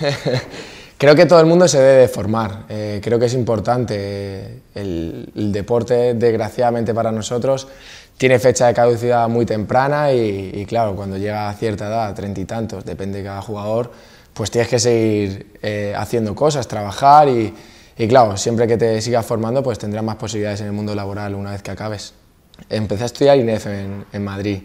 creo que todo el mundo se debe formar, eh, creo que es importante. Eh, el, deporte, desgraciadamente para nosotros, tiene fecha de caducidad muy temprana y, claro, cuando llega a cierta edad, treinta y tantos, depende de cada jugador, pues tienes que seguir eh, haciendo cosas, trabajar y, claro, siempre que te sigas formando, pues tendrás más posibilidades en el mundo laboral una vez que acabes. Empecé a estudiar INEF en Madrid.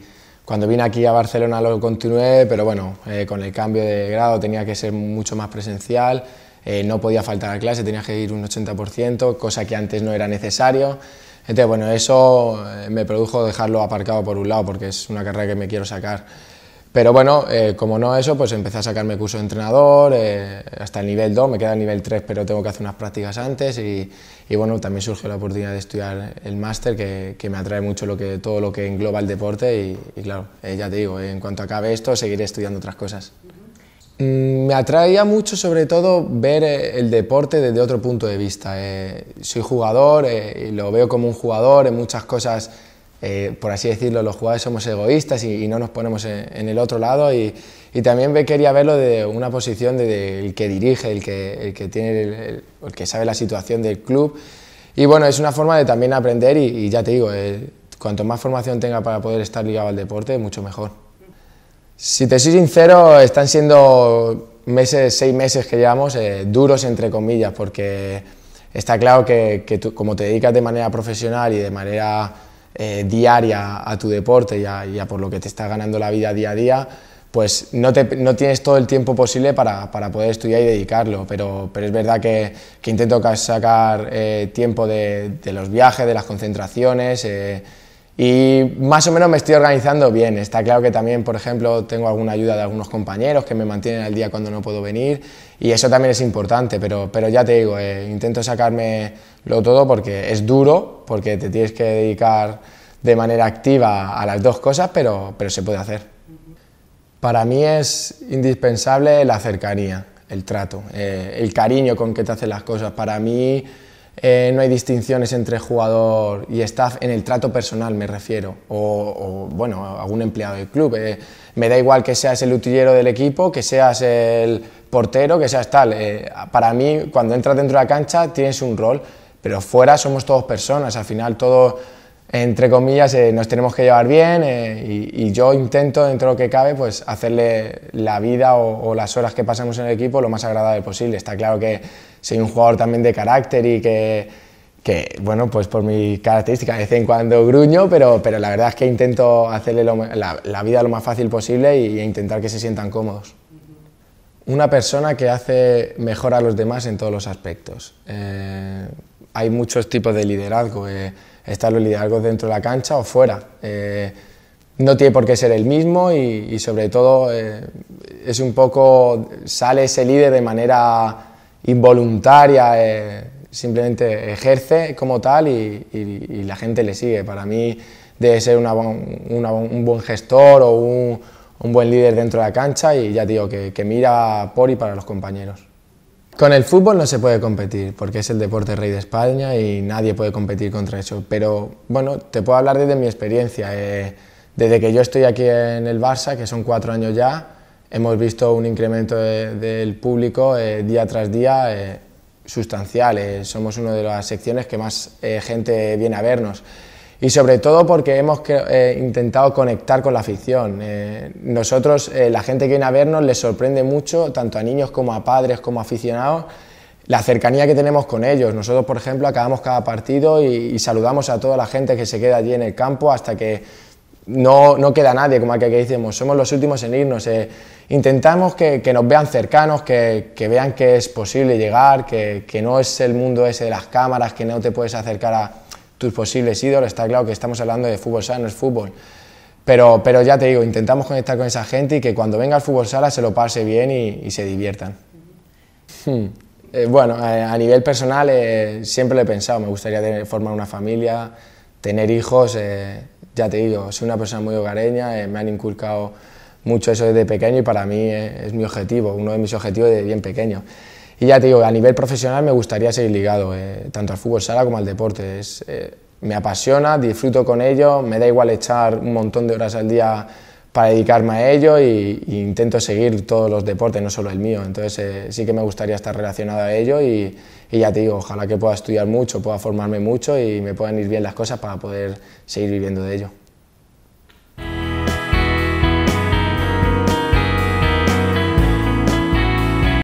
Cuando vine aquí a Barcelona lo continué, pero bueno, eh, con el cambio de grado tenía que ser mucho más presencial, eh, no podía faltar a clase, tenía que ir un 80%, cosa que antes no era necesario. Entonces, bueno, eso eh, me produjo dejarlo aparcado por un lado, porque es una carrera que me quiero sacar. Pero bueno, eh, como no eso, pues empecé a sacarme curso de entrenador, eh, hasta el nivel 2, me queda el nivel 3, pero tengo que hacer unas prácticas antes y, bueno, también surgió la oportunidad de estudiar el máster, que, que, me atrae mucho lo que, todo lo que engloba el deporte y, claro, eh, ya te digo, en cuanto acabe esto, seguiré estudiando otras cosas. Mm, me atraía mucho sobre todo ver el deporte desde otro punto de vista. soy jugador y lo veo como un jugador en muchas cosas eh, por así decirlo, los jugadores somos egoístas y, no nos ponemos en, el otro lado. Y, y, también quería verlo de una posición del de, que dirige, el que, el que tiene el, que sabe la situación del club. Y bueno, es una forma de también aprender y, ya te digo, eh, cuanto más formación tenga para poder estar ligado al deporte, mucho mejor. Si te soy sincero, están siendo meses, seis meses que llevamos eh, duros, entre comillas, porque está claro que, como te dedicas de manera profesional y de manera eh, diaria a tu deporte y a, por lo que te está ganando la vida día a día, pues no, tienes todo el tiempo posible para, poder estudiar y dedicarlo, pero, pero es verdad que, que intento sacar eh, tiempo de, los viajes, de las concentraciones. Eh, y más o menos me estoy organizando bien. Está claro que también, por ejemplo, tengo alguna ayuda de algunos compañeros que me mantienen al día cuando no puedo venir y eso también es importante, pero, pero ya te digo, intento sacarme lo todo porque es duro, porque te tienes que dedicar de manera activa a las dos cosas, pero, pero se puede hacer. Para mí es indispensable la cercanía, el trato, eh, el cariño con que te hacen las cosas. Para mí eh, no hay distinciones entre jugador y staff en el trato personal, me refiero, o, bueno, algún empleado del club. Eh, me da igual que seas el utillero del equipo, que seas el portero, que seas tal. para mí, cuando entras dentro de la cancha, tienes un rol pero fuera somos todos personas, al final todos, entre comillas, eh, nos tenemos que llevar bien eh, y, yo intento, dentro de lo que cabe, pues hacerle la vida o, las horas que pasamos en el equipo lo más agradable posible. Está claro que soy un jugador también de carácter y que, bueno, pues por mi característica de vez en cuando gruño, pero, pero la verdad es que intento hacerle la, vida lo más fácil posible e intentar que se sientan cómodos una persona que hace mejor a los demás en todos los aspectos. Eh, hay muchos tipos de liderazgo. Eh, están los liderazgos dentro de la cancha o fuera. Eh, no tiene por qué ser el mismo y, sobre todo eh, es un poco, sale ese líder de manera involuntaria, eh, simplemente ejerce como tal y, la gente le sigue. Para mí debe ser un buen gestor o un, buen líder dentro de la cancha y ya digo, que mira por y para los compañeros. Con el fútbol no se puede competir porque es el deporte rey de España y nadie puede competir contra eso. Pero bueno, te puedo hablar desde mi experiencia. Eh, desde que yo estoy aquí en el Barça, que son cuatro años ya, hemos visto un incremento del público eh, día tras día eh, sustancial. somos una de las secciones que más gente viene a vernos y sobre todo porque hemos eh, intentado conectar con la afición. Eh, nosotros, eh, la gente que viene a vernos, les sorprende mucho, tanto a niños como a padres, como aficionados, la cercanía que tenemos con ellos. Nosotros, por ejemplo, acabamos cada partido y, saludamos a toda la gente que se queda allí en el campo hasta que no, queda nadie, como aquí que decimos, somos los últimos en irnos. intentamos que, nos vean cercanos, que, vean que es posible llegar, que, que no es el mundo ese de las cámaras, que no te puedes acercar a tus posibles ídolos. Está claro que estamos hablando de fútbol sala, no es fútbol. Pero, pero ya te digo, intentamos conectar con esa gente y que cuando venga al fútbol sala se lo pase bien y, se diviertan. Hmm. Eh, bueno, a nivel personal eh, siempre lo he pensado, me gustaría formar una familia, tener hijos, eh, ya te digo, soy una persona muy hogareña, me han inculcado mucho eso desde pequeño y para mí es mi objetivo, uno de mis objetivos desde bien pequeño. Y ya te digo, a nivel profesional me gustaría seguir ligado, eh, tanto al fútbol sala como al deporte. Es, eh, me apasiona, disfruto con ello, me da igual echar un montón de horas al día para dedicarme a ello e intento seguir todos los deportes, no solo el mío. Entonces eh, sí que me gustaría estar relacionado a ello y, y, ya te digo, ojalá que pueda estudiar mucho, pueda formarme mucho y me puedan ir bien las cosas para poder seguir viviendo de ello.